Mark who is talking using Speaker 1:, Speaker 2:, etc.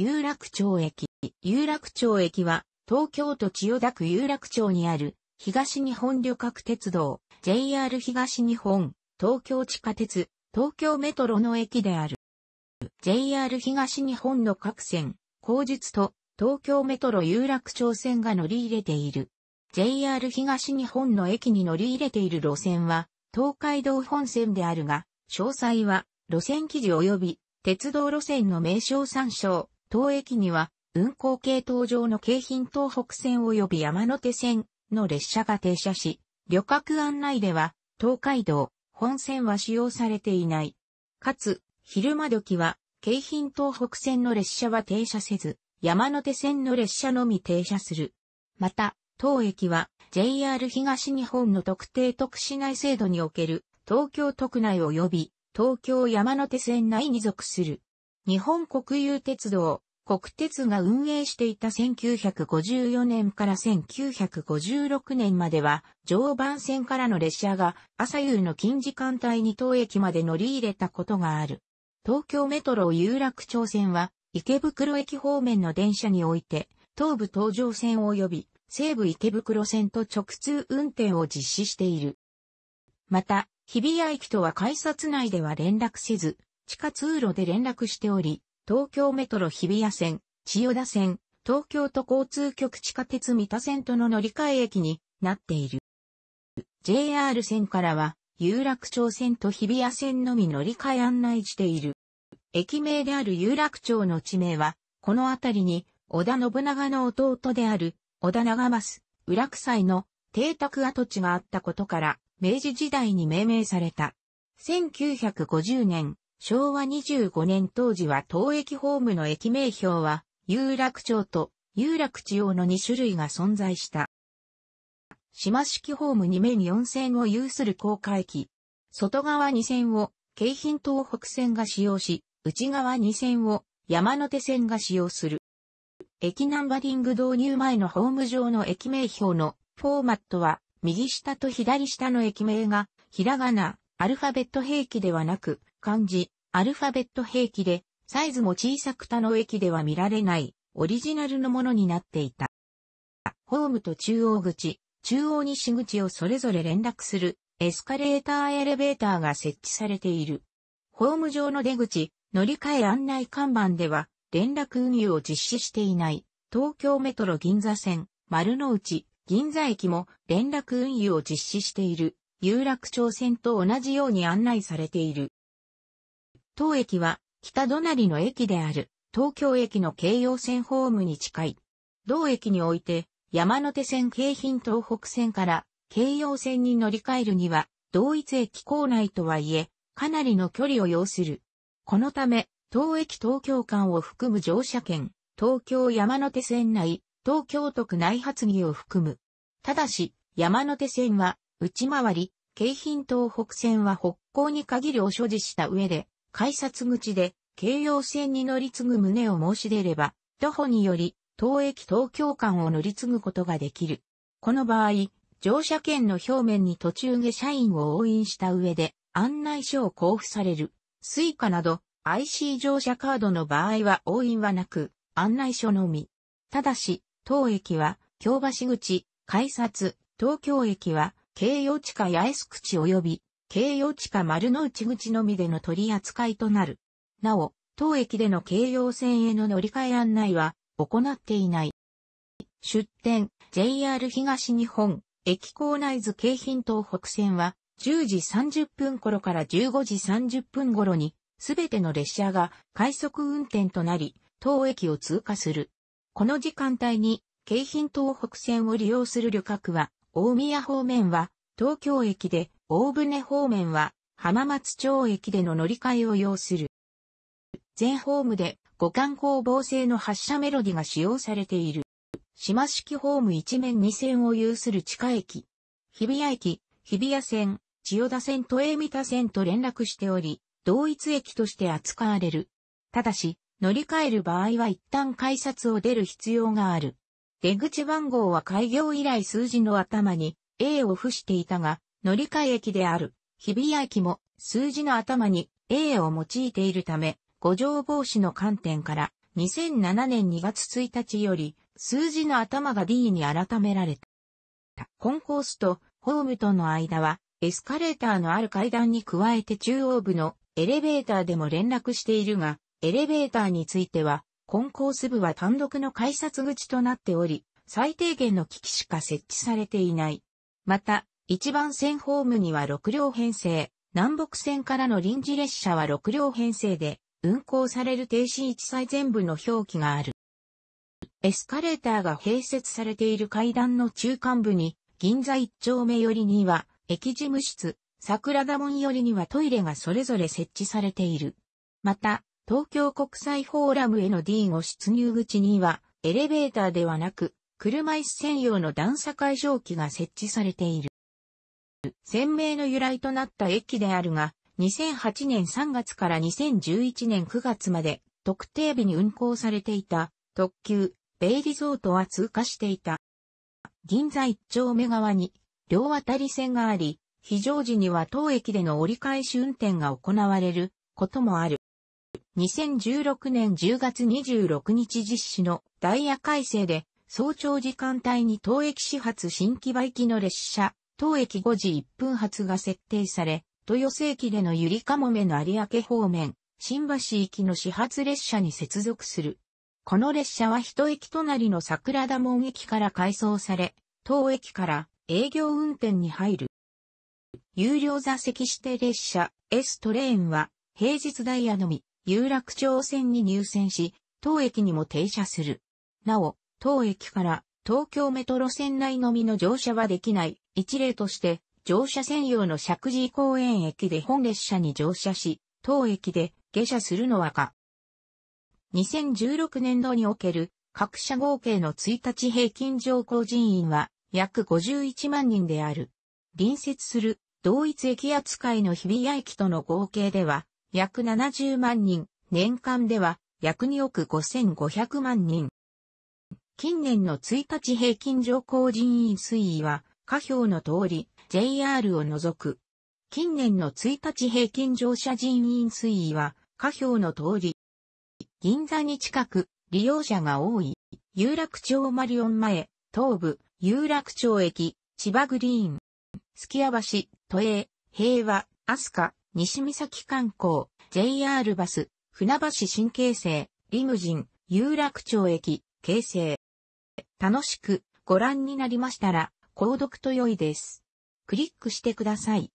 Speaker 1: 有楽町駅。有楽町駅は、東京都千代田区有楽町にある、東日本旅客鉄道、JR 東日本、東京地下鉄、東京メトロの駅である。JR 東日本の各線、後日と東京メトロ有楽町線が乗り入れている。JR 東日本の駅に乗り入れている路線は、東海道本線であるが、詳細は、路線記事及び、鉄道路線の名称参照。当駅には、運行系統上の京浜東北線及び山手線の列車が停車し、旅客案内では、東海道、本線は使用されていない。かつ、昼間時は、京浜東北線の列車は停車せず、山手線の列車のみ停車する。また、当駅は JR 東日本の特定特市内制度における東京都区内及び東京山手線内に属する。日本国有鉄道、国鉄が運営していた1954年から1956年までは、常磐線からの列車が朝夕の近時間帯に当駅まで乗り入れたことがある。東京メトロ有楽町線は、池袋駅方面の電車において、東武東上線及び西武池袋線と直通運転を実施している。また、日比谷駅とは改札内では連絡せず、地下通路で連絡しており、東京メトロ日比谷線、千代田線、東京都交通局地下鉄三田線との乗り換え駅になっている。JR 線からは、有楽町線と日比谷線のみ乗り換え案内している。駅名である有楽町の地名は、この辺りに、織田信長の弟である、織田長益、浦草井の邸宅跡地があったことから、明治時代に命名された。1950年、昭和25年当時は当駅ホームの駅名標は、有楽町と有楽地用の2種類が存在した。島式ホーム2面4線を有する高架駅。外側2線を京浜東北線が使用し、内側2線を山手線が使用する。駅ナンバリング導入前のホーム上の駅名標のフォーマットは、右下と左下の駅名が、ひらがな、アルファベット兵器ではなく、漢字、アルファベット兵器で、サイズも小さく他の駅では見られない、オリジナルのものになっていた。ホームと中央口、中央西口をそれぞれ連絡する、エスカレーターエレベーターが設置されている。ホーム上の出口、乗り換え案内看板では、連絡運輸を実施していない、東京メトロ銀座線、丸の内、銀座駅も連絡運輸を実施している。有楽町線と同じように案内されている。当駅は北隣の駅である東京駅の京葉線ホームに近い。同駅において山手線京浜東北線から京葉線に乗り換えるには同一駅構内とはいえかなりの距離を要する。このため当駅東京間を含む乗車券、東京山手線内、東京都区内発議を含む。ただし、山手線は内回り、京浜東北線は北港に限りを所持した上で、改札口で京葉線に乗り継ぐ旨を申し出れば、徒歩により、東駅東京間を乗り継ぐことができる。この場合、乗車券の表面に途中下社員を押印した上で、案内書を交付される。スイカなど、IC 乗車カードの場合は押印はなく、案内書のみ。ただし、当駅は、京橋口、改札、東京駅は、京葉地下八重洲口及び、京葉地下丸の内口のみでの取り扱いとなる。なお、当駅での京葉線への乗り換え案内は行っていない。出店、JR 東日本、駅構内図京浜東北線は、10時30分頃から15時30分頃に、すべての列車が快速運転となり、当駅を通過する。この時間帯に、京浜東北線を利用する旅客は、大宮方面は東京駅で、大船方面は浜松町駅での乗り換えを要する。全ホームで五感光防制の発車メロディが使用されている。島式ホーム一面二線を有する地下駅。日比谷駅、日比谷線、千代田線と江三田線と連絡しており、同一駅として扱われる。ただし、乗り換える場合は一旦改札を出る必要がある。出口番号は開業以来数字の頭に A を付していたが、乗り換え駅である日比谷駅も数字の頭に A を用いているため、五条防止の観点から2007年2月1日より数字の頭が D に改められた。コンコースとホームとの間はエスカレーターのある階段に加えて中央部のエレベーターでも連絡しているが、エレベーターについてはコンコース部は単独の改札口となっており、最低限の機器しか設置されていない。また、一番線ホームには6両編成、南北線からの臨時列車は6両編成で、運行される停止一最全部の表記がある。エスカレーターが併設されている階段の中間部に、銀座一丁目寄りには、駅事務室、桜田門寄りにはトイレがそれぞれ設置されている。また、東京国際フォーラムへの D 5出入口には、エレベーターではなく、車椅子専用の段差解消機が設置されている。鮮明の由来となった駅であるが、2008年3月から2011年9月まで特定日に運行されていた特急ベイリゾートは通過していた。銀座一丁目側に両渡り線があり、非常時には当駅での折り返し運転が行われることもある。2016年10月26日実施のダイヤ改正で、早朝時間帯に当駅始発新木場行きの列車、当駅5時1分発が設定され、豊洲駅でのゆりかもめの有明方面、新橋行きの始発列車に接続する。この列車は一駅隣の桜田門駅から改装され、当駅から営業運転に入る。有料座席指定列車 S トレーンは平日ダイヤのみ。有楽町線に入線し、当駅にも停車する。なお、当駅から東京メトロ線内のみの乗車はできない一例として、乗車専用の石神井公園駅で本列車に乗車し、当駅で下車するのはか。2016年度における各社合計の1日平均乗降人員は約51万人である。隣接する同一駅扱いの日比谷駅との合計では約70万人、年間では約2億5500万人。近年の1日平均上降人員推移は、下表の通り、JR を除く。近年の1日平均乗車人員推移は、下表の通り。銀座に近く、利用者が多い。有楽町マリオン前、東部、有楽町駅、千葉グリーン。月屋橋、都営、平和、アスカ、西岬観光、JR バス、船橋新京成、リムジン、有楽町駅、京成。楽しくご覧になりましたら、購読と良いです。クリックしてください。